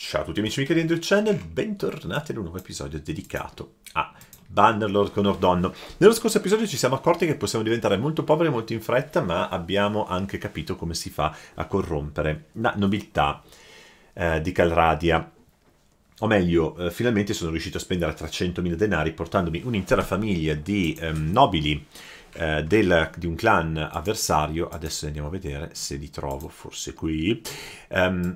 Ciao a tutti amici amiche di Andrew Channel, bentornati ad un nuovo episodio dedicato a Bannerlord con Ordonno. Nello scorso episodio ci siamo accorti che possiamo diventare molto poveri molto in fretta, ma abbiamo anche capito come si fa a corrompere la nobiltà eh, di Calradia. O meglio, eh, finalmente sono riuscito a spendere 300.000 denari portandomi un'intera famiglia di ehm, eh, nobili del, di un clan avversario. Adesso andiamo a vedere se li trovo, forse qui. Um,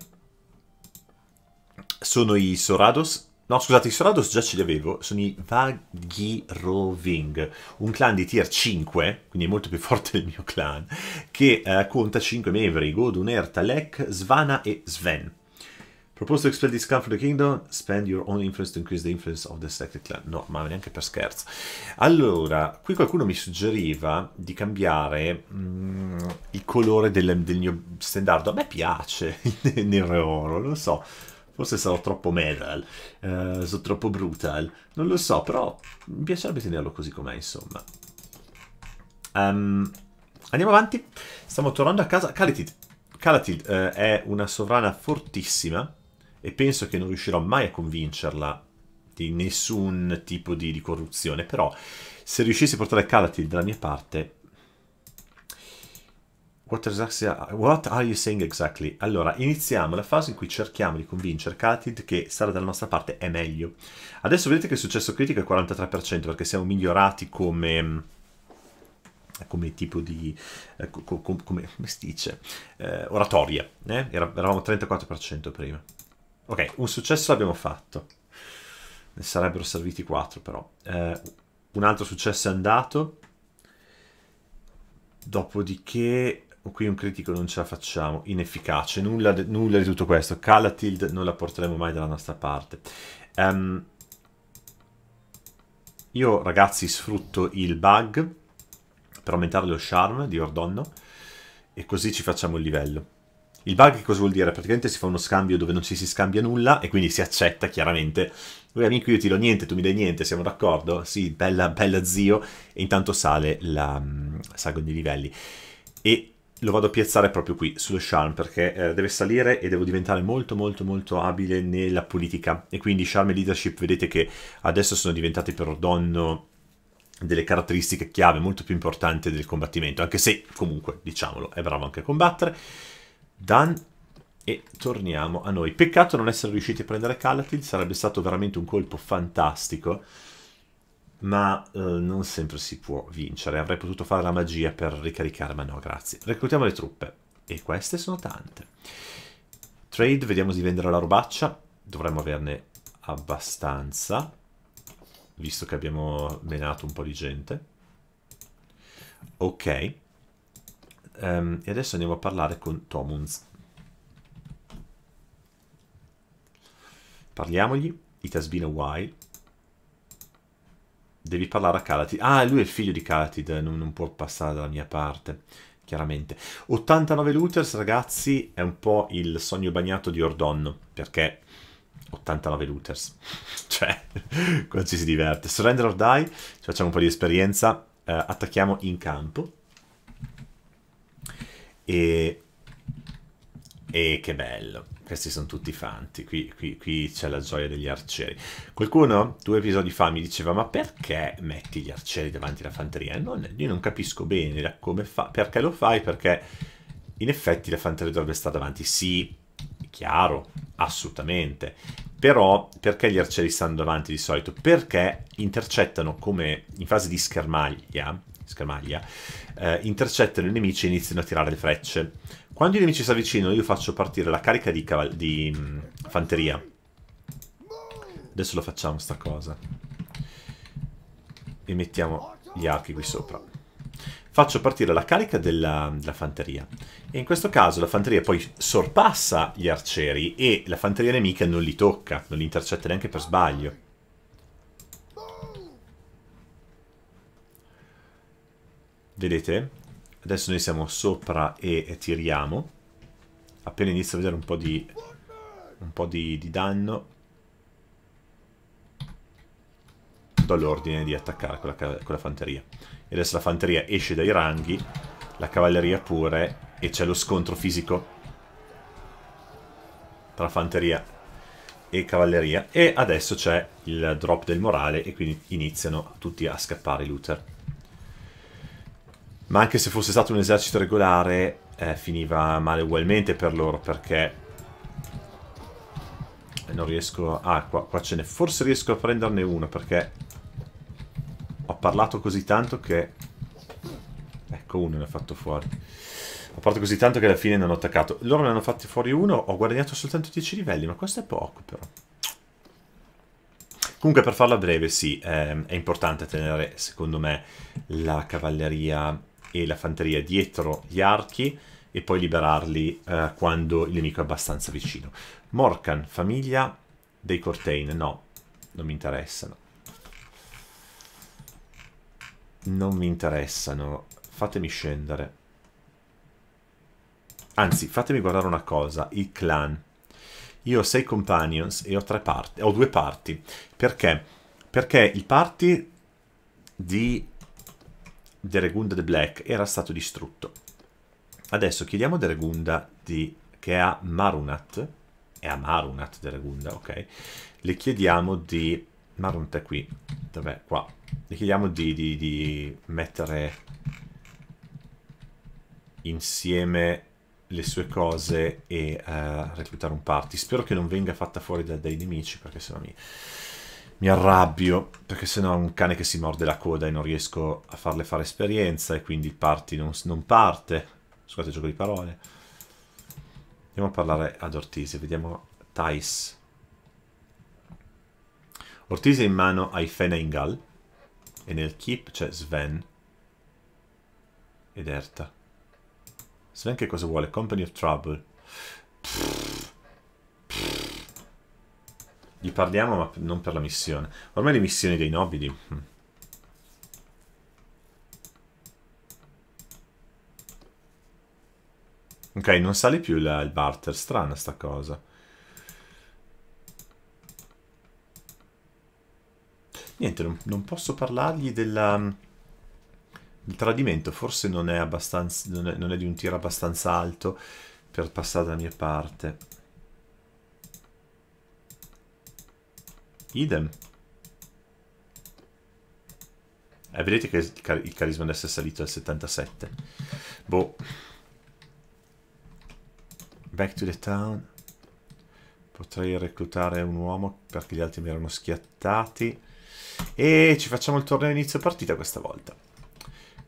sono i Sorados. No, scusate, i Sorados già ce li avevo. Sono i Vagiroving, un clan di tier 5, quindi è molto più forte del mio clan, che eh, conta 5 membri, Godun, Erta, Lek, Svana e Sven. Proposto to expel this clan from the kingdom, spend your own influence to increase the influence of the selected clan. No, ma neanche per scherzo. Allora, qui qualcuno mi suggeriva di cambiare mm, il colore del, del, mio standard. A me piace il nero e oro, lo so. Forse sarò troppo metal, eh, sono troppo brutal, non lo so, però mi piacerebbe tenerlo così com'è, insomma. Um, andiamo avanti, stiamo tornando a casa. Calatid, Calatid eh, è una sovrana fortissima e penso che non riuscirò mai a convincerla di nessun tipo di, di corruzione, però se riuscissi a portare Calatid dalla mia parte What exactly, what are you saying exactly? Allora, iniziamo la fase in cui cerchiamo di convincere Katid che stare dalla nostra parte è meglio. Adesso vedete che il successo critico è 43% perché siamo migliorati come mm, come tipo di eh, come, come, si dice eh, oratoria eh? eravamo 34% prima ok un successo l'abbiamo fatto ne sarebbero serviti 4 però eh, un altro successo è andato dopodiché qui un critico non ce la facciamo, inefficace, nulla, nulla di tutto questo. Cala non la porteremo mai dalla nostra parte. Um, io ragazzi sfrutto il bug per aumentare lo charm di Ordonno e così ci facciamo il livello. Il bug cosa vuol dire? Praticamente si fa uno scambio dove non ci si scambia nulla e quindi si accetta chiaramente. Lui amico io ti do niente, tu mi dai niente, siamo d'accordo? Sì, bella, bella zio. E intanto sale la, mm, salgono i livelli. E lo vado a piazzare proprio qui, sullo Sharm, perché eh, deve salire e devo diventare molto molto molto abile nella politica. E quindi Sharm e Leadership vedete che adesso sono diventati per Ordonno delle caratteristiche chiave molto più importanti del combattimento, anche se comunque, diciamolo, è bravo anche a combattere. Dan e torniamo a noi. Peccato non essere riusciti a prendere Calatil, sarebbe stato veramente un colpo fantastico ma eh, non sempre si può vincere. Avrei potuto fare la magia per ricaricare, ma no, grazie. Reclutiamo le truppe, e queste sono tante. Trade, vediamo di vendere la robaccia, dovremmo averne abbastanza, visto che abbiamo menato un po' di gente. Ok. Um, e adesso andiamo a parlare con Tomuns. Parliamogli. It has been a while. Devi parlare a Calatid. Ah, lui è il figlio di Calatid, non, non può passare dalla mia parte chiaramente. 89 Looters, ragazzi, è un po' il sogno bagnato di Ordonno, perché 89 Looters, cioè, qua ci si diverte. Surrender or die, ci facciamo un po' di esperienza, eh, attacchiamo in campo. E... e che bello. Questi sono tutti fanti, qui, qui, qui c'è la gioia degli arcieri. Qualcuno due episodi fa mi diceva, ma perché metti gli arcieri davanti alla fanteria? Non, io non capisco bene come fa, perché lo fai, perché in effetti la fanteria dovrebbe stare davanti. Sì, chiaro, assolutamente. Però perché gli arcieri stanno davanti di solito? Perché intercettano come in fase di schermaglia, schermaglia eh, intercettano i nemici e iniziano a tirare le frecce quando i nemici si avvicinano io faccio partire la carica di, di mh, mm, fanteria. Adesso lo facciamo sta cosa. E mettiamo gli archi qui sopra. Faccio partire la carica della, della fanteria. E in questo caso la fanteria poi sorpassa gli arcieri e la fanteria nemica non li tocca, non li intercetta neanche per sbaglio. Vedete? Adesso noi siamo sopra e, tiriamo. Appena inizio a vedere un po' di, un po di, di danno, do l'ordine di attaccare quella, quella fanteria. E adesso la fanteria esce dai ranghi, la cavalleria pure, e c'è lo scontro fisico tra fanteria e cavalleria e adesso c'è il drop del morale e quindi iniziano tutti a scappare i looter ma anche se fosse stato un esercito regolare eh, finiva male ugualmente per loro perché non riesco... ah, qua, qua ce n'è forse riesco a prenderne uno perché ho parlato così tanto che ecco uno ne ho fatto fuori ho parlato così tanto che alla fine non ho attaccato loro ne hanno fatti fuori uno ho guadagnato soltanto 10 livelli ma questo è poco però comunque per farla breve sì eh, è importante tenere secondo me la cavalleria e la fanteria dietro gli archi e poi liberarli eh, quando il nemico è abbastanza vicino. Morcan, famiglia dei Cortain, no, non mi interessano. Non mi interessano, fatemi scendere. Anzi, fatemi guardare una cosa, il clan. Io ho sei companions e ho, tre parti, ho due parti. Perché? Perché i parti di Deregunda the Black era stato distrutto. Adesso chiediamo a Deregunda di, che è a Marunat, è a Marunat Deregunda, ok? Le chiediamo di... Marunat è qui, dov'è? qua. Le chiediamo di, di, di mettere insieme le sue cose e uh, reclutare un party. Spero che non venga fatta fuori da, dai nemici, perché sennò mi mi arrabbio, perché sennò è un cane che si morde la coda e non riesco a farle fare esperienza, e quindi parti non, non parte. Scusate gioco di parole. Andiamo a parlare ad Ortise, vediamo Thais. Ortise in mano ai Fena Ingal, e nel keep c'è Sven ed Erta. Sven che cosa vuole? Company of Trouble. Pfff gli parliamo, ma non per la missione. Ormai le missioni dei nobili... Hmm. Ok, non sale più la, il barter. Strana sta cosa. Niente, non, non posso parlargli della, del mm, tradimento. Forse non è, non, è, non è di un tiro abbastanza alto per passare dalla mia parte. Idem. Eh, vedete che il, carisma adesso è salito al 77. Boh. Back to the town. Potrei reclutare un uomo perché gli altri mi erano schiattati. E ci facciamo il torneo inizio partita questa volta.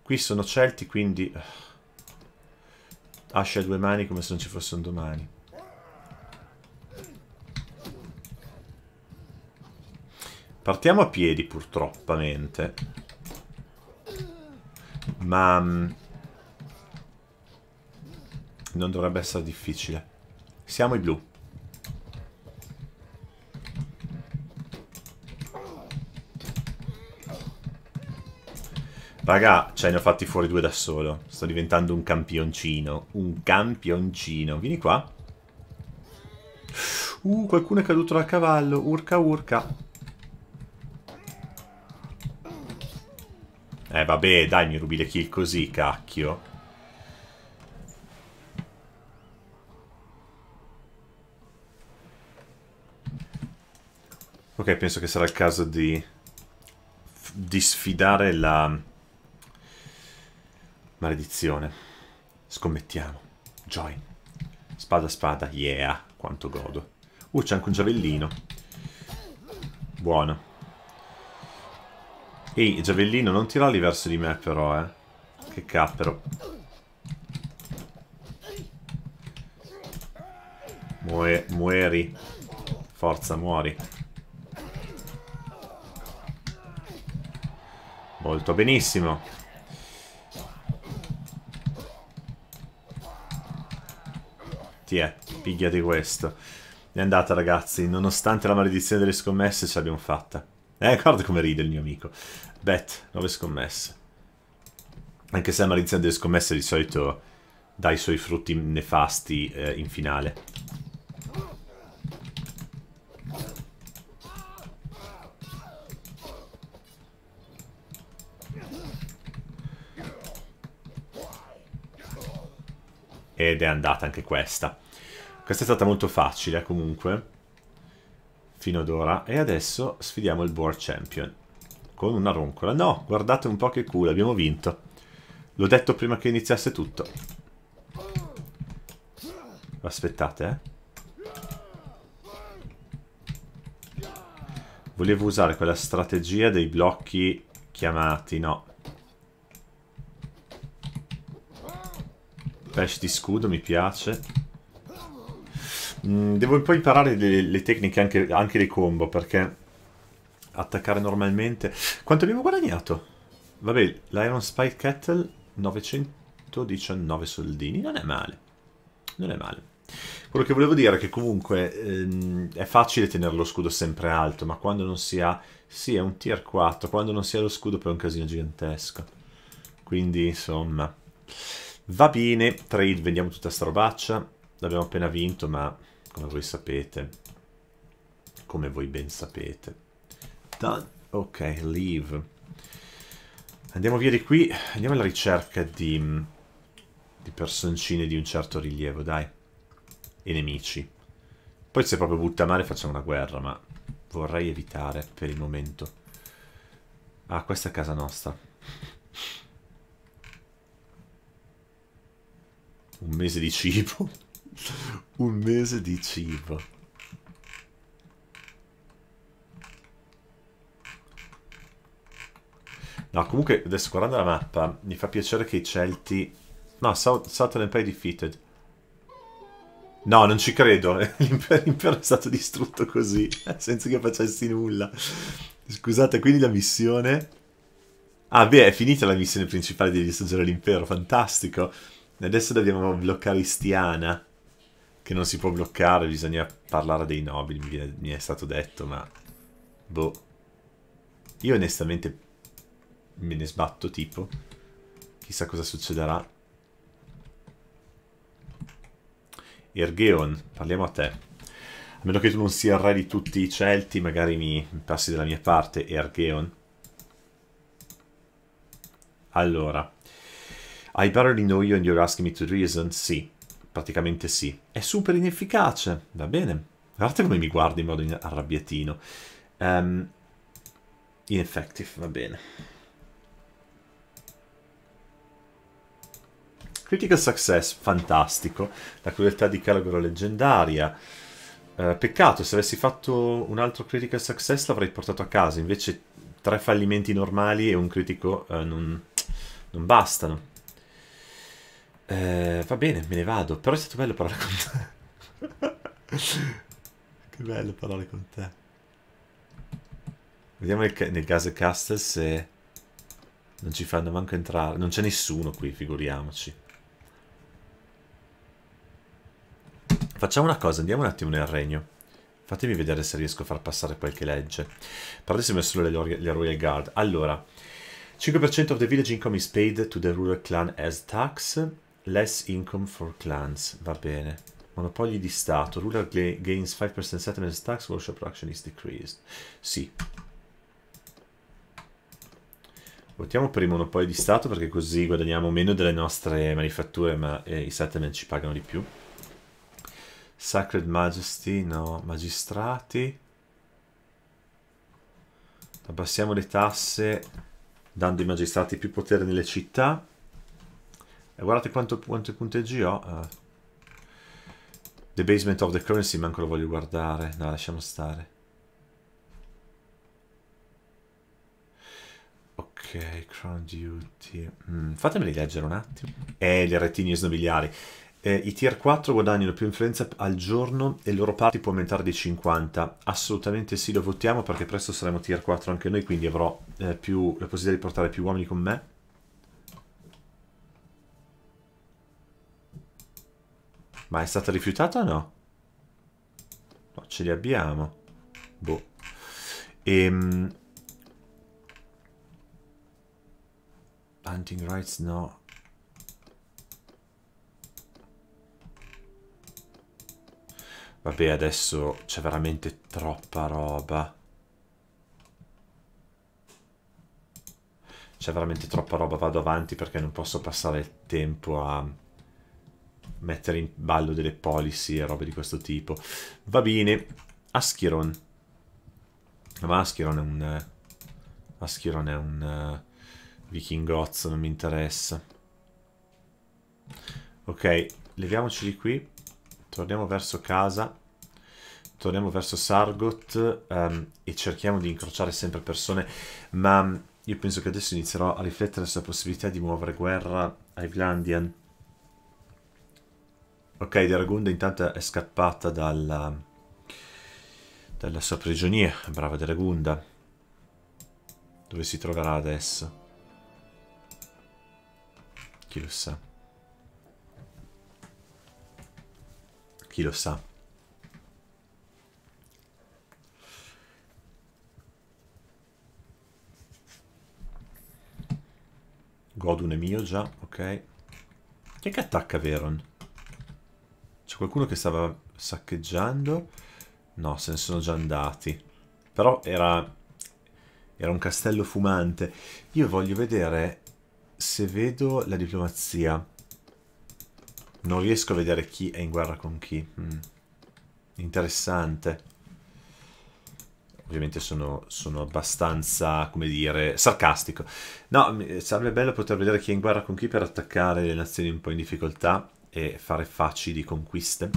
Qui sono Celti, quindi... Ah, ascia a due mani come se non ci fosse un domani. Partiamo a piedi, purtroppo. Mente. Ma... Mm, non dovrebbe essere difficile. Siamo i blu. Raga, cioè ne ho fatti fuori due da solo. Sto diventando un campioncino. Un campioncino. Vieni qua. Uh, qualcuno è caduto dal cavallo. Urca, urca. Eh vabbè, dai, mi rubi le kill così, cacchio. Ok, penso che sarà il caso di... di sfidare la... Maledizione. Scommettiamo. Join. Spada, spada. Yeah, quanto godo. Uh, c'è anche un giavellino. Buono. Ehi, Giavellino, non tirali verso di me però, eh. Che cappero. Mue muori. Forza, muori. Molto benissimo. Ti è, pigliati questo. È andata ragazzi, nonostante la maledizione delle scommesse ce l'abbiamo fatta. Eh, guarda come ride il mio amico. Bet, 9 scommesse. Anche se la malizia delle scommesse di solito dà i suoi frutti nefasti eh, in finale. Ed è andata anche questa. Questa è stata molto facile comunque. Fino ad ora. E adesso sfidiamo il board champion con una roncola. No, guardate un po' che culo, abbiamo vinto. L'ho detto prima che iniziasse tutto. Aspettate, eh. Volevo usare quella strategia dei blocchi chiamati, no. Pesce di scudo mi piace. Mm, devo un po' imparare le, le tecniche anche, anche dei combo perché attaccare normalmente. Quanto abbiamo guadagnato? Vabbè, l'Iron Spike Kettle 919 soldini, non è male. Non è male. Quello che volevo dire è che comunque ehm, è facile tenere lo scudo sempre alto, ma quando non si ha... Sì, è un tier 4, quando non si ha lo scudo poi è un casino gigantesco. Quindi, insomma... Va bene, trade, vendiamo tutta sta robaccia. L'abbiamo appena vinto, ma come voi sapete, come voi ben sapete, done. Ok, leave. Andiamo via di qui. Andiamo alla ricerca di... Di personcine di un certo rilievo, dai. E nemici. Poi se proprio butta male facciamo una guerra, ma vorrei evitare per il momento. Ah, questa è casa nostra. Un mese di cibo. Un mese di cibo. No, comunque, adesso guardando la mappa, mi fa piacere che i Celti... No, South, Southern Empire defeated. No, non ci credo. L'impero è stato distrutto così, senza che facessi nulla. Scusate, quindi la missione... Ah, beh, è finita la missione principale di distruggere l'impero, fantastico. Adesso dobbiamo bloccare Istiana, che non si può bloccare, bisogna parlare dei nobili, mi è stato detto, ma... Boh. Io onestamente me ne sbatto tipo. Chissà cosa succederà. Ergeon, parliamo a te. A meno che tu non sia il re di tutti i Celti, magari mi passi dalla mia parte, Ergeon. Allora. I barely know you and you're asking me to reason? Sì, praticamente sì. È super inefficace, va bene. Guardate come mi guardi in modo arrabbiatino. Um, ineffective, va bene. Critical success, fantastico. La crudeltà di Calgaro leggendaria. Eh, peccato, se avessi fatto un altro critical success l'avrei portato a casa. Invece tre fallimenti normali e un critico eh, non, non, bastano. Eh, va bene, me ne vado. Però è stato bello parlare con te. che bello parlare con te. Vediamo nel, nel Gaze Castle se... Non ci fanno manco entrare. Non c'è nessuno qui, figuriamoci. Facciamo una cosa, andiamo un attimo nel regno. Fatemi vedere se riesco a far passare qualche legge. Però adesso ho messo le, le Royal Guard. Allora, 5% of the village income is paid to the rural clan as tax, less income for clans. Va bene. Monopoli di Stato. Rural gains 5% settlement tax, workshop production is decreased. Sì. Votiamo per i monopoli di Stato perché così guadagniamo meno delle nostre manifatture ma eh, i settlement ci pagano di più. Sacred Majesty, no. Magistrati. Abbassiamo le tasse dando ai magistrati più potere nelle città. E guardate quanto, quanto punteggi ho. Uh, the Basement of the Currency, manco lo voglio guardare. No, lasciamo stare. Ok, Crown Duty. Mm, fatemeli leggere un attimo. Eh, le retini nobiliari. Eh, I tier 4 guadagnano più influenza al giorno e il loro party può aumentare di 50. Assolutamente sì, lo votiamo perché presto saremo tier 4 anche noi, quindi avrò eh, più, la possibilità di portare più uomini con me. Ma è stata rifiutata o no? No, ce li abbiamo. Boh. Ehm... Hunting rights no. Vabbè, adesso c'è veramente troppa roba. C'è veramente troppa roba, vado avanti perché non posso passare il tempo a mettere in ballo delle policy e robe di questo tipo. Va bene, Ascheron. Ma Ascheron è un... Ascheron è un... Uh, vichingozzo, non mi interessa. Ok, leviamoci di qui torniamo verso casa, torniamo verso Sargot um, e cerchiamo di incrociare sempre persone, ma io penso che adesso inizierò a riflettere sulla possibilità di muovere guerra ai Vlandian. Ok, Deragunda intanto è scappata dalla, dalla sua prigionia, brava Deragunda. Dove si troverà adesso? Chi lo sa. Chi lo sa. Godun è mio già, ok. Chi è che attacca Veron? C'è qualcuno che stava saccheggiando? No, se ne sono già andati. Però era... Era un castello fumante. Io voglio vedere se vedo la diplomazia. Non riesco a vedere chi è in guerra con chi. Mm. Interessante. Ovviamente sono, sono, abbastanza, come dire, sarcastico. No, eh, sarebbe bello poter vedere chi è in guerra con chi per attaccare le nazioni un po' in difficoltà e fare facili conquiste.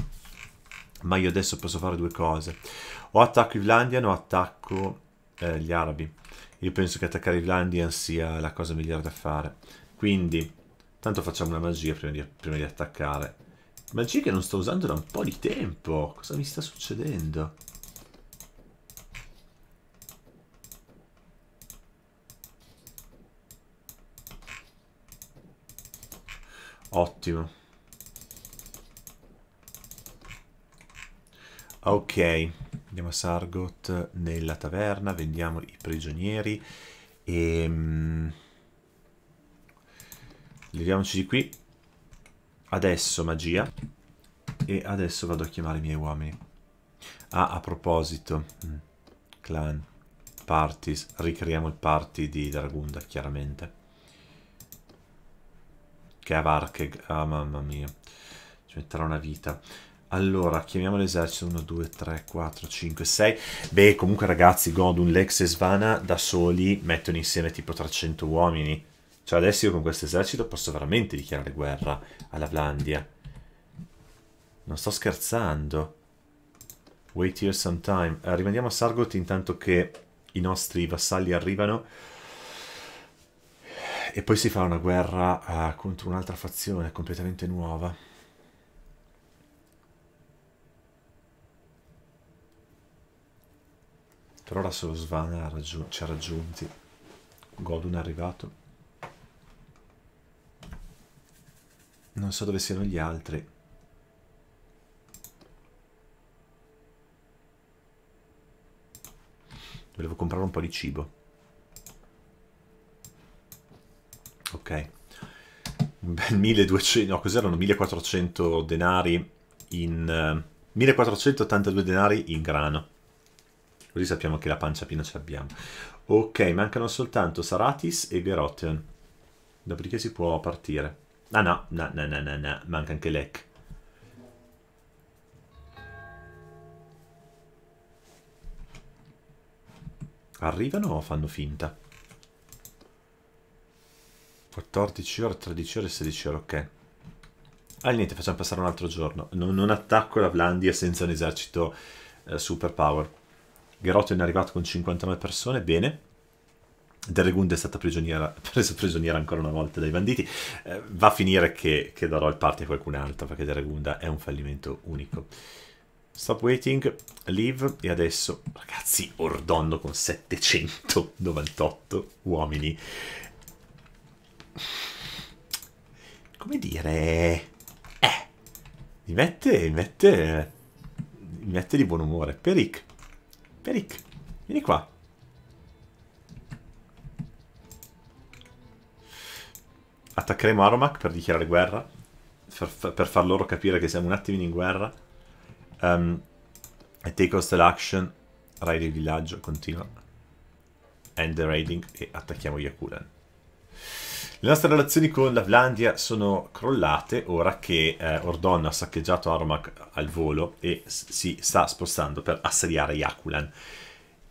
Ma io adesso posso fare due cose. O attacco i Vlandian o attacco eh, gli arabi. Io penso che attaccare i Vlandian sia la cosa migliore da fare. Quindi Tanto facciamo una magia prima di, prima di attaccare. Magia che non sto usando da un po' di tempo. Cosa mi sta succedendo? Ottimo. Ok, andiamo a Sargot nella taverna, vendiamo i prigionieri e... Ehm, Leviamoci di qui. Adesso magia. E adesso vado a chiamare i miei uomini. Ah, a proposito. Mm. Clan. Parties. Ricreiamo il party di Dragunda, chiaramente. Che avarche. Ah, mamma mia. Ci metterà una vita. Allora, chiamiamo l'esercito 1, 2, 3, 4, 5, 6. Beh, comunque ragazzi, Godun, Lex e Svana da soli mettono insieme tipo 300 uomini. Cioè adesso io con questo esercito posso veramente dichiarare guerra alla Vlandia. Non sto scherzando. Wait here some time. Eh, rimandiamo a Sargot intanto che i nostri vassalli arrivano. E poi si fa una guerra eh, contro un'altra fazione completamente nuova. Per ora solo Svana ci ha raggiunti. Godun è arrivato. Non so dove siano gli altri. Volevo comprare un po' di cibo. Ok. Un 1200, no, cos'erano? 1400 denari in... Uh, eh, 1482 denari in grano. Così sappiamo che la pancia piena ce l'abbiamo. Ok, mancano soltanto Saratis e Berotion. Dopodiché si può partire. Ah no, no, no, no, no, no. manca anche Lec. Arrivano o fanno finta? 14 ore, 13 ore, 16 ore, ok. Ah niente, facciamo passare un altro giorno. Non, non attacco la Vlandia senza un esercito eh, superpower. Gerotto è arrivato con 59 persone, bene. Deregund è stata prigioniera, presa prigioniera ancora una volta dai banditi. Eh, va a finire che, che darò il party a qualcun altro perché Deregunda è un fallimento unico. Stop waiting, leave e adesso, ragazzi, Ordonno con 798 uomini. Come dire... Eh, mi mette, mi mette, mi mette di buon umore. Peric, Peric, vieni qua. Attaccheremo Aromac per dichiarare guerra, per, per, far loro capire che siamo un attimino in guerra. Um, e take hostile action, raid il villaggio, continua. End the raiding e attacchiamo Yakulan. Le nostre relazioni con la Vlandia sono crollate ora che eh, Ordon ha saccheggiato Armac al volo e si sta spostando per assediare Yakulan.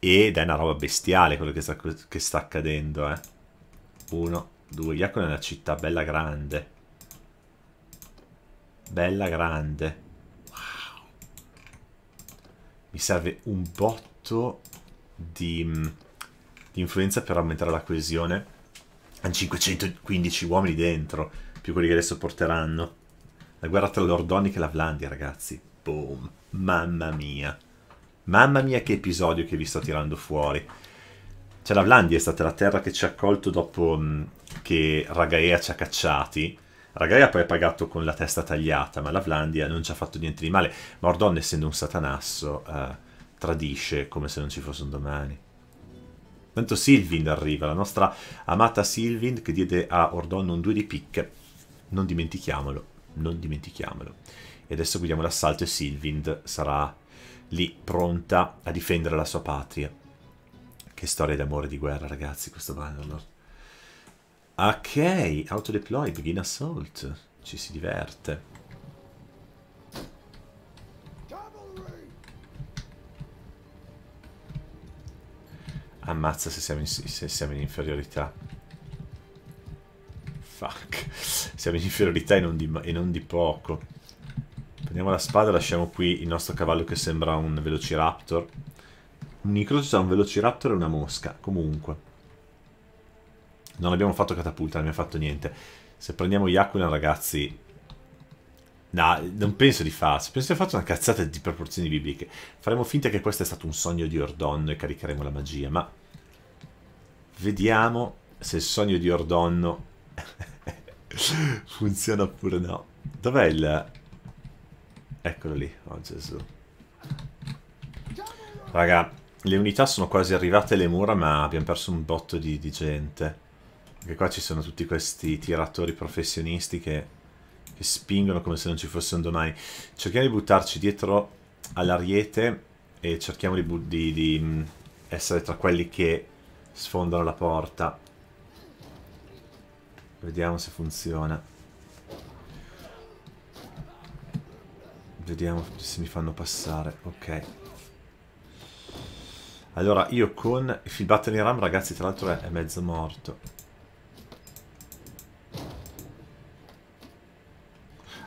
Ed è una roba bestiale quello che sta, che sta accadendo, eh. Uno, 2. Iacon è una città bella grande. Bella grande. Wow. Mi serve un botto di, mm, di influenza per aumentare la coesione. Hanno 515 uomini dentro, più quelli che adesso porteranno. La guerra tra l'Ordonica e la Vlandia, ragazzi. Boom. Mamma mia. Mamma mia che episodio che vi sto tirando fuori. Cioè la Vlandia è stata la terra che ci ha accolto dopo mh, mm, che Ragaea ci ha cacciati. Ragaea poi ha pagato con la testa tagliata, ma la Vlandia non ci ha fatto niente di male. Ma Ordon, essendo un satanasso, eh, tradisce come se non ci fosse un domani. Tanto Sylvind arriva, la nostra amata Sylvind che diede a Ordon un 2 di picche. Non dimentichiamolo, non dimentichiamolo. E adesso guidiamo l'assalto e Sylvind sarà lì pronta a difendere la sua patria. Che storia d'amore e di guerra, ragazzi, questo Bannerlord. Ok, autodeploy, begin assault. Ci si diverte. Ammazza se siamo in, se siamo in inferiorità. Fuck. Siamo in inferiorità e non, di, e non di poco. Prendiamo la spada e lasciamo qui il nostro cavallo che sembra un velociraptor. Un incrocio tra un velociraptor e una mosca. Comunque. Non abbiamo fatto catapulta, non abbiamo fatto niente. Se prendiamo Yakulan, ragazzi... No, non penso di farsi. Penso di aver fatto una cazzata di proporzioni bibliche. Faremo finta che questo è stato un sogno di Ordonno e caricheremo la magia, ma... Vediamo se il sogno di Ordonno funziona oppure no. Dov'è il... Eccolo lì. Oh, Gesù. Raga, le unità sono quasi arrivate alle mura, ma abbiamo perso un botto di, di gente. Anche qua ci sono tutti questi tiratori professionisti che, che spingono come se non ci fossero domani. Cerchiamo di buttarci dietro all'ariete e cerchiamo di, di, di mm, essere tra quelli che sfondano la porta. Vediamo se funziona. Vediamo se mi fanno passare. Ok. Allora, io con... Il Battery Ram, ragazzi, tra l'altro è mezzo morto.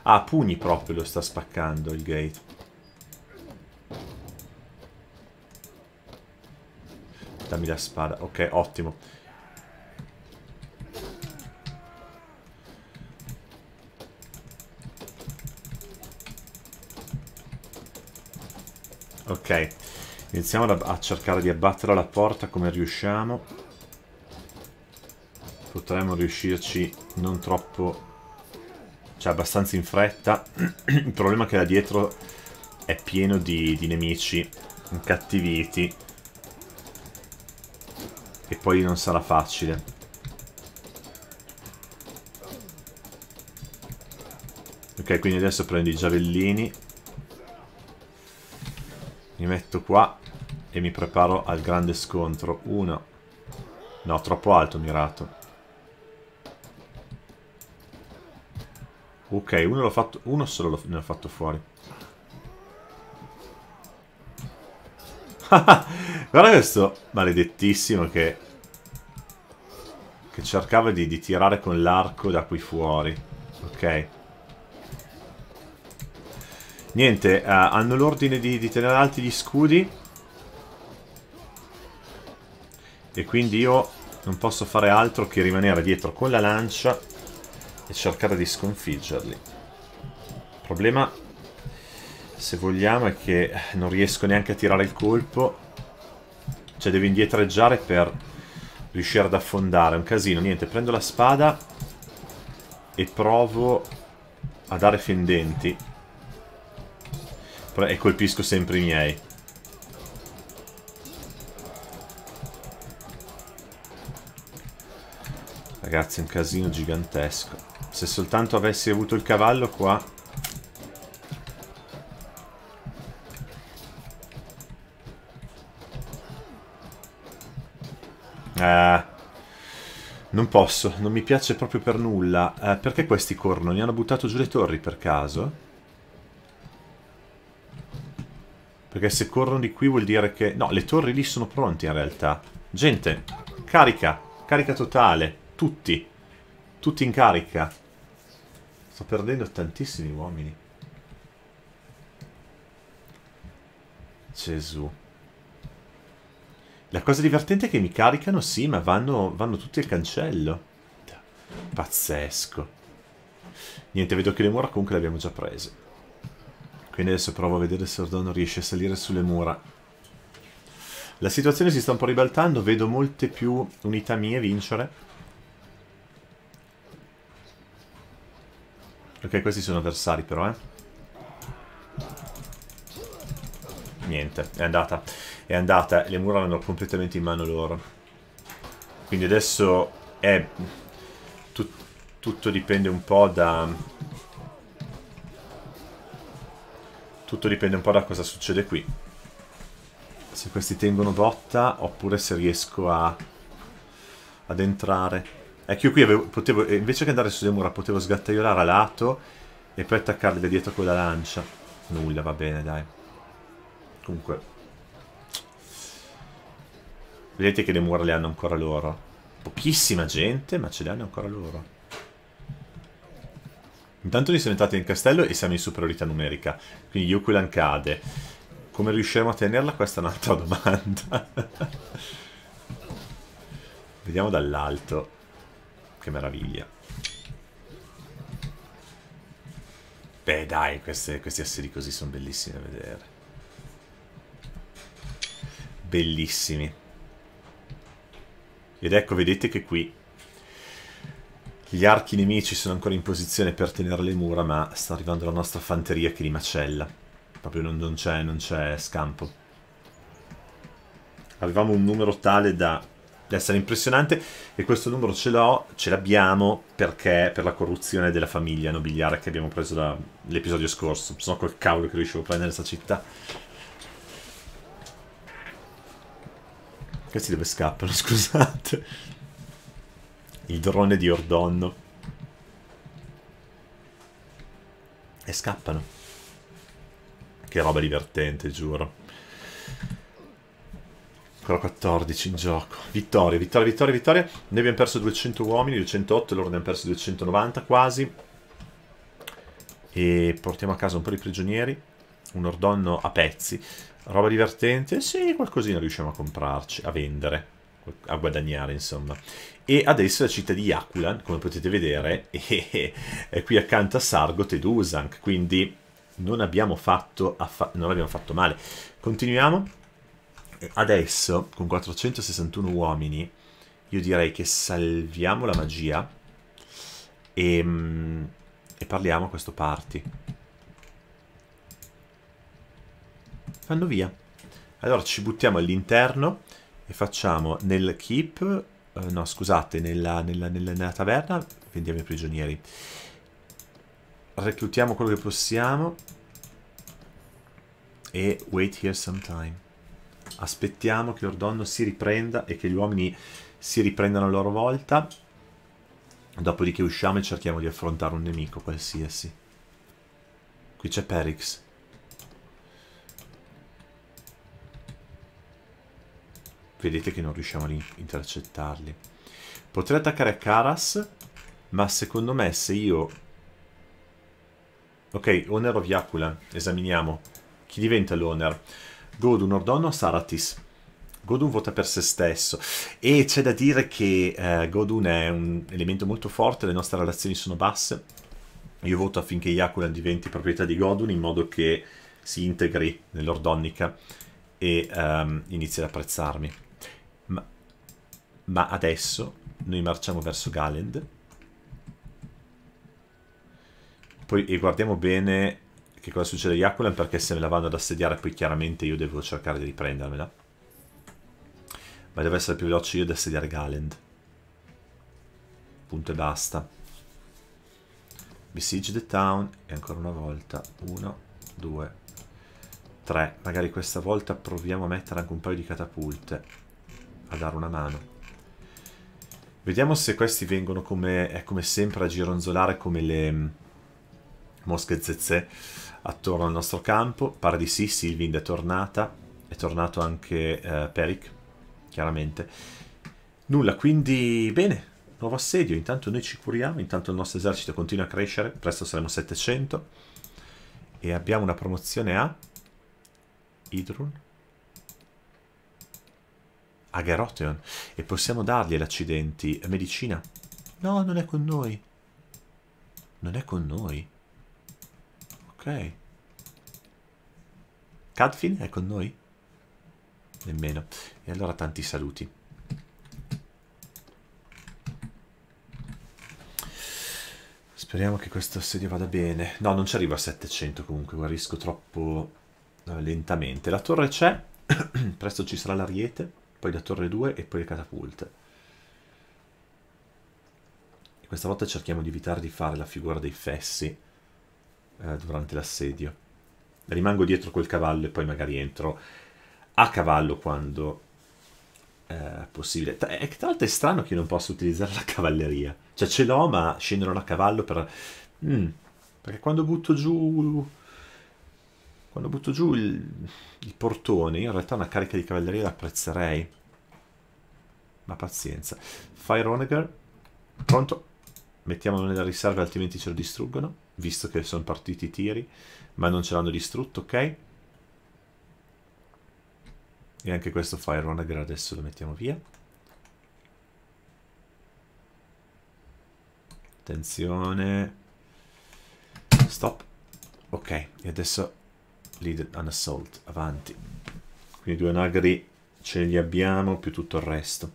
Ah, pugni proprio lo sta spaccando il gate. Dammi la spada. Ok, ottimo. Ok, iniziamo a cercare di abbattere la porta come riusciamo. Potremmo riuscirci non troppo cioè abbastanza in fretta. Il problema è che là dietro è pieno di, di nemici incattiviti. E poi non sarà facile. Ok, quindi adesso prendo i giavellini. Mi metto qua e mi preparo al grande scontro. Uno. No, troppo alto mirato. Ok, uno, l'ho fatto, uno solo ne ho fatto fuori. Guarda questo maledettissimo che... Che cercava di, di tirare con l'arco da qui fuori. Ok. Niente, eh, hanno l'ordine di, di tenere alti gli scudi. E quindi io non posso fare altro che rimanere dietro con la lancia e cercare di sconfiggerli. Il problema, se vogliamo, è che non riesco neanche a tirare il colpo. Cioè devo indietreggiare per riuscire ad affondare. un casino. Niente, prendo la spada e provo a dare fendenti. E colpisco sempre i miei. Ragazzi, è un casino gigantesco. Se soltanto avessi avuto il cavallo qua Eh, non posso, non mi piace proprio per nulla. Eh, perché questi corrono? cornoni? Hanno buttato giù le torri per caso? Perché se corrono di qui vuol dire che... No, le torri lì sono pronte in realtà. Gente, carica. Carica totale. Tutti. Tutti in carica. Sto perdendo tantissimi uomini. Gesù. La cosa divertente è che mi caricano, sì, ma vanno, vanno tutti al cancello. Pazzesco. Niente, vedo che le mura comunque le abbiamo già prese. Quindi adesso provo a vedere se Ordano riesce a salire sulle mura. La situazione si sta un po' ribaltando, vedo molte più unità mie vincere. Ok, questi sono avversari però, eh. Niente, è andata. È andata, le mura l'hanno completamente in mano loro. Quindi adesso è... Tut tutto dipende un po' da... Tutto dipende un po' da cosa succede qui. Se questi tengono botta, oppure se riesco a... ad entrare è che io qui avevo, potevo, invece che andare sulle mura potevo sgattaiolare a lato e poi attaccarli da dietro con la lancia nulla va bene dai comunque vedete che le mura le hanno ancora loro pochissima gente ma ce le hanno ancora loro intanto noi siamo entrati nel castello e siamo in superiorità numerica quindi Yukulan cade come riusciremo a tenerla questa è un'altra domanda vediamo dall'alto che meraviglia. Beh dai, queste, questi esseri così sono bellissimi da vedere. Bellissimi. Ed ecco, vedete che qui gli archi nemici sono ancora in posizione per tenere le mura, ma sta arrivando la nostra fanteria che li macella. Proprio non, non c'è scampo. Avevamo un numero tale da deve essere impressionante e questo numero ce l'ho, ce l'abbiamo perché per la corruzione della famiglia nobiliare che abbiamo preso dall'episodio scorso, sono quel cavolo che riuscivo a prendere questa città. Questi dove scappano, scusate. Il drone di Ordonno. E scappano. Che roba divertente, giuro ancora 14 in gioco. Vittoria, vittoria, vittoria, vittoria. Noi abbiamo perso 200 uomini, 208, loro ne hanno perso 290 quasi. E portiamo a casa un po' di prigionieri. Un ordonno a pezzi. Roba divertente. Sì, qualcosina riusciamo a comprarci, a vendere a guadagnare insomma e adesso la città di Jakulan come potete vedere è qui accanto a Sargot ed Usank quindi non abbiamo fatto, non abbiamo fatto male continuiamo adesso, con 461 uomini, io direi che salviamo la magia e, mm, e parliamo a questo party. fanno via. Allora ci buttiamo all'interno e facciamo nel keep... Eh, no, scusate, nella, nella, nella, nella taverna vendiamo i prigionieri. Reclutiamo quello che possiamo e wait here some time aspettiamo che Ordonno si riprenda e che gli uomini si riprendano a loro volta dopodiché usciamo e cerchiamo di affrontare un nemico qualsiasi qui c'è Perix vedete che non riusciamo ad intercettarli potrei attaccare Karas ma secondo me se io ok, Owner o Viacula, esaminiamo chi diventa l'Owner? Godun, Ordono, Saratis. Godun vota per se stesso e c'è da dire che eh, Godun è un elemento molto forte, le nostre relazioni sono basse. Io voto affinché Yakulan diventi proprietà di Godun in modo che si integri nell'Ordonnica e um, inizi ad apprezzarmi. Ma, ma adesso noi marciamo verso Galend poi, e guardiamo bene che cosa succede a Yakulan perché se me la vanno ad assediare poi chiaramente io devo cercare di riprendermela. Ma devo essere più veloce io ad assediare Galend. Punto e basta. Besiege the town e ancora una volta. Uno, due, tre. Magari questa volta proviamo a mettere anche un paio di catapulte a dare una mano. Vediamo se questi vengono come, è come sempre a gironzolare come le mm, mosche zezze attorno al nostro campo. Pare di sì, Silvind è tornata, è tornato anche eh, Peric, chiaramente. Nulla, quindi bene, nuovo assedio, intanto noi ci curiamo, intanto il nostro esercito continua a crescere, presto saremo 700 e abbiamo una promozione a Idrun a Geroteon e possiamo dargli l'accidenti medicina no non è con noi non è con noi Ok. Cadfin è con noi? Nemmeno. E allora tanti saluti. Speriamo che questo assedio vada bene. No, non ci arrivo a 700 comunque, guarisco troppo eh, lentamente. La torre c'è, presto ci sarà l'ariete, poi la torre 2 e poi le catapulte. E questa volta cerchiamo di evitare di fare la figura dei fessi eh, durante l'assedio. Rimango dietro quel cavallo e poi magari entro a cavallo quando eh, possibile. Tra, e tra l'altro è strano che io non possa utilizzare la cavalleria. Cioè ce l'ho, ma scenderò a cavallo per... Mm, perché quando butto giù... Quando butto giù il, il portone, io in realtà una carica di cavalleria l'apprezzerei. Ma pazienza. Fire Onegar. Pronto? Mettiamolo nella riserva altrimenti ce lo distruggono, visto che sono partiti i tiri, ma non ce l'hanno distrutto, ok? E anche questo Fire Runner adesso lo mettiamo via. Attenzione. Stop. Ok, e adesso lead an assault, avanti. Quindi due nagri ce li abbiamo, più tutto il resto.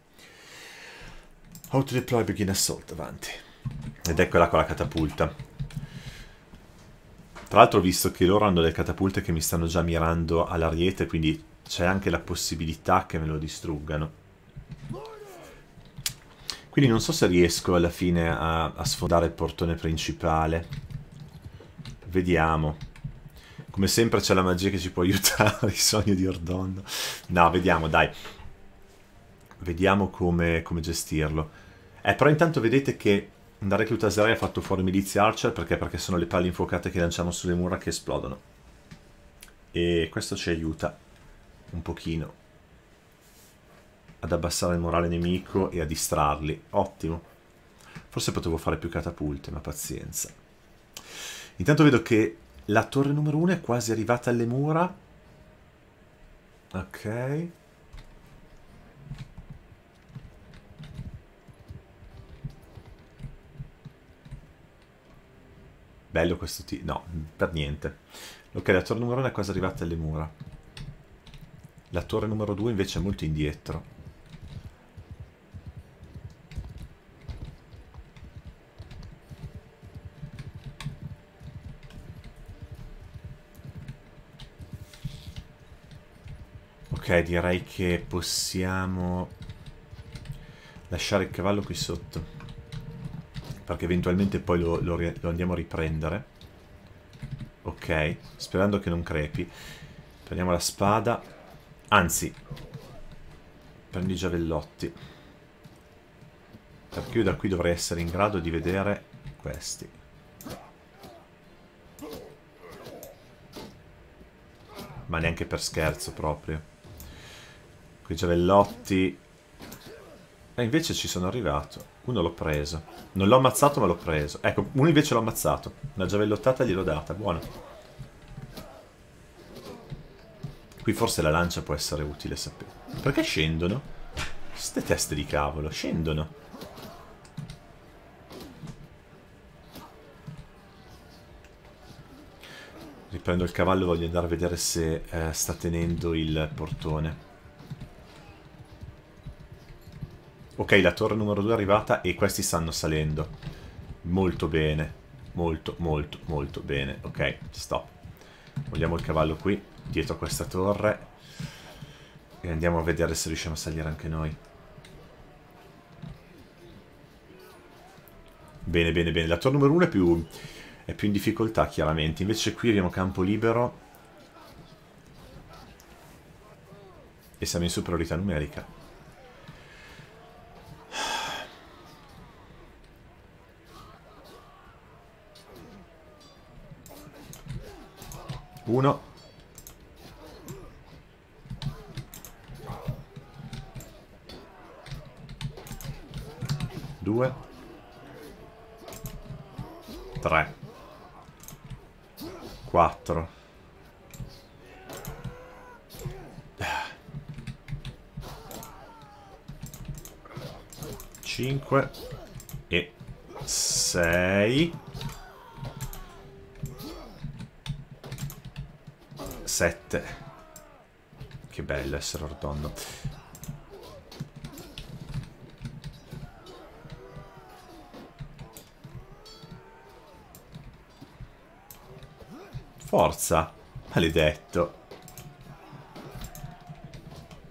How to deploy begin assault, avanti. Ed eccola qua la catapulta. Tra l'altro ho visto che loro hanno delle catapulte che mi stanno già mirando all'ariete, quindi c'è anche la possibilità che me lo distruggano. Quindi non so se riesco alla fine a, a sfondare il portone principale. Vediamo. Come sempre c'è la magia che ci può aiutare, il sogno di Ordondo. No, vediamo, dai. Vediamo come, come gestirlo. Eh, però intanto vedete che da Reclut Azeri ha fatto fuori Milizia Archer perché? perché sono le palle infuocate che lanciamo sulle mura che esplodono. E questo ci aiuta un pochino ad abbassare il morale nemico e a distrarli. Ottimo. Forse potevo fare più catapulte, ma pazienza. Intanto vedo che la torre numero 1 è quasi arrivata alle mura. Ok. Bello questo tiro. No, per niente. Ok, la torre numero 1 è quasi arrivata alle mura. La torre numero 2 invece è molto indietro. Ok, direi che possiamo lasciare il cavallo qui sotto perché eventualmente poi lo, lo, lo andiamo a riprendere. Ok, sperando che non crepi. Prendiamo la spada. Anzi, prendi i giavellotti. Perché io da qui dovrei essere in grado di vedere questi. Ma neanche per scherzo proprio. Quei giavellotti... E invece ci sono arrivato. Uno l'ho preso. Non l'ho ammazzato ma l'ho preso. Ecco, uno invece l'ho ammazzato. Una giavellottata gliel'ho data, Buono. Qui forse la lancia può essere utile, sapete. Perché scendono? Ste teste di cavolo, scendono. Riprendo il cavallo, voglio andare a vedere se eh, sta tenendo il portone. Ok, la torre numero 2 è arrivata e questi stanno salendo. Molto bene. Molto, molto, molto bene. Ok, stop. Vogliamo il cavallo qui, dietro a questa torre. E andiamo a vedere se riusciamo a salire anche noi. Bene, bene, bene. La torre numero 1 è più, è più in difficoltà, chiaramente. Invece qui abbiamo campo libero. E siamo in superiorità numerica. qualcuno. Due. Tre. Quattro. Cinque. E sei. 7. Che bello essere rotondo. Forza, maledetto.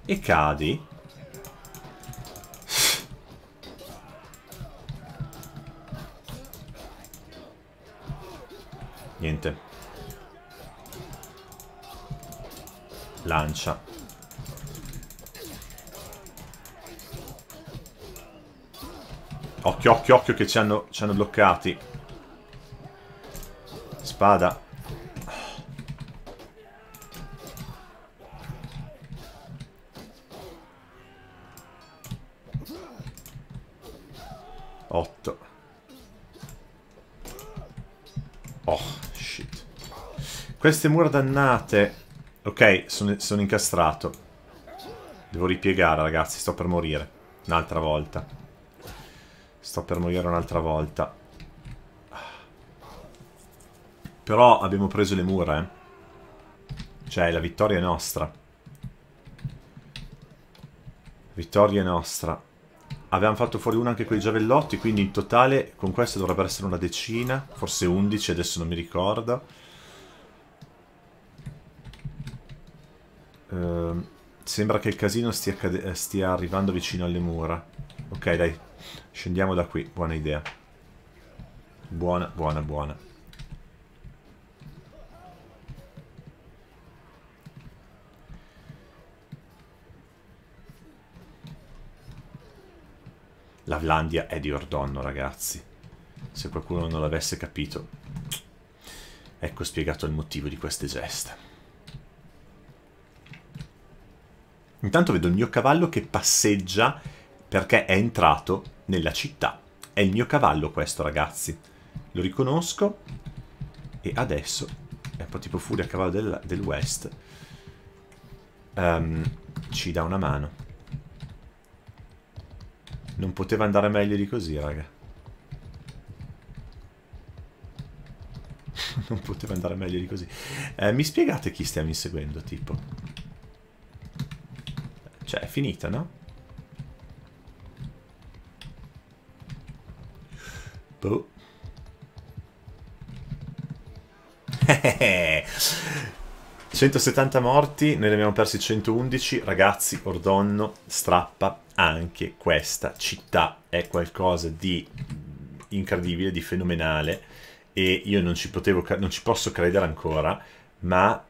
E cadi? lancia. Occhio, occhio, occhio che ci hanno, ci hanno bloccati. Spada. Otto. Oh, shit. Queste mura dannate Ok, sono, sono incastrato. Devo ripiegare, ragazzi, sto per morire. Un'altra volta. Sto per morire un'altra volta. Però abbiamo preso le mura, eh. Cioè, la vittoria è nostra. Vittoria è nostra. Abbiamo fatto fuori uno anche con i giavellotti, quindi in totale con questo dovrebbero essere una decina, forse undici, adesso non mi ricordo. Ehm, sembra che il casino stia, eh, stia arrivando vicino alle mura. Ok, dai. Scendiamo da qui. Buona idea. Buona, buona, buona. La Vlandia è di Ordonno, ragazzi. Se qualcuno non l'avesse capito, ecco spiegato il motivo di queste gesta. Intanto vedo il mio cavallo che passeggia perché è entrato nella città. È il mio cavallo questo, ragazzi. Lo riconosco e adesso è un po' tipo furia a cavallo del, del West. Um, ci dà una mano. Non poteva andare meglio di così, raga. non poteva andare meglio di così. Eh, mi spiegate chi stiamo inseguendo, tipo? Cioè, è finita, no? Boh. Eh, 170 morti, noi ne abbiamo persi 111. Ragazzi, Ordonno strappa anche questa città. È qualcosa di incredibile, di fenomenale. E io non ci, potevo, non ci posso credere ancora, ma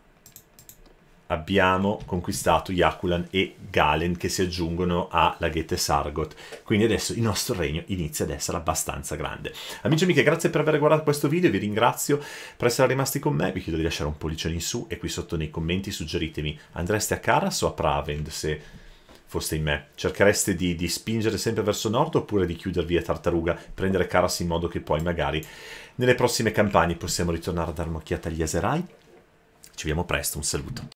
abbiamo conquistato Yakulan e Galen che si aggiungono a Laghette Sargot. Quindi adesso il nostro regno inizia ad essere abbastanza grande. Amici e amiche, grazie per aver guardato questo video, vi ringrazio per essere rimasti con me, vi chiedo di lasciare un pollicione in su e qui sotto nei commenti suggeritemi andreste a Karas o a Pravend se foste in me? Cerchereste di, di, spingere sempre verso nord oppure di chiudervi a tartaruga, prendere Karas in modo che poi magari nelle prossime campagne possiamo ritornare a dare un'occhiata agli Aserai? Ci vediamo presto, un saluto.